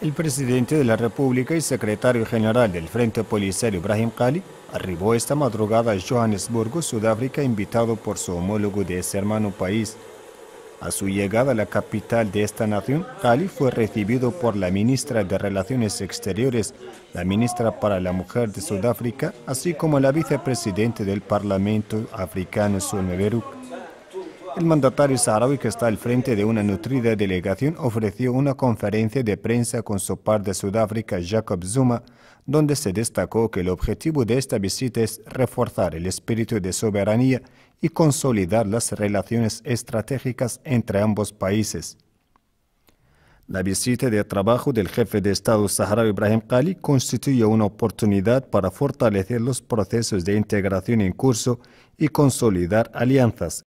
El presidente de la República y secretario general del Frente Polisario Ibrahim Kali arribó esta madrugada a Johannesburgo, Sudáfrica, invitado por su homólogo de ese hermano país. A su llegada a la capital de esta nación, Kali fue recibido por la ministra de Relaciones Exteriores, la ministra para la Mujer de Sudáfrica, así como la vicepresidente del Parlamento Africano, Sonne el mandatario saharaui que está al frente de una nutrida delegación ofreció una conferencia de prensa con su par de Sudáfrica, Jacob Zuma, donde se destacó que el objetivo de esta visita es reforzar el espíritu de soberanía y consolidar las relaciones estratégicas entre ambos países. La visita de trabajo del jefe de Estado saharaui Ibrahim Kali constituye una oportunidad para fortalecer los procesos de integración en curso y consolidar alianzas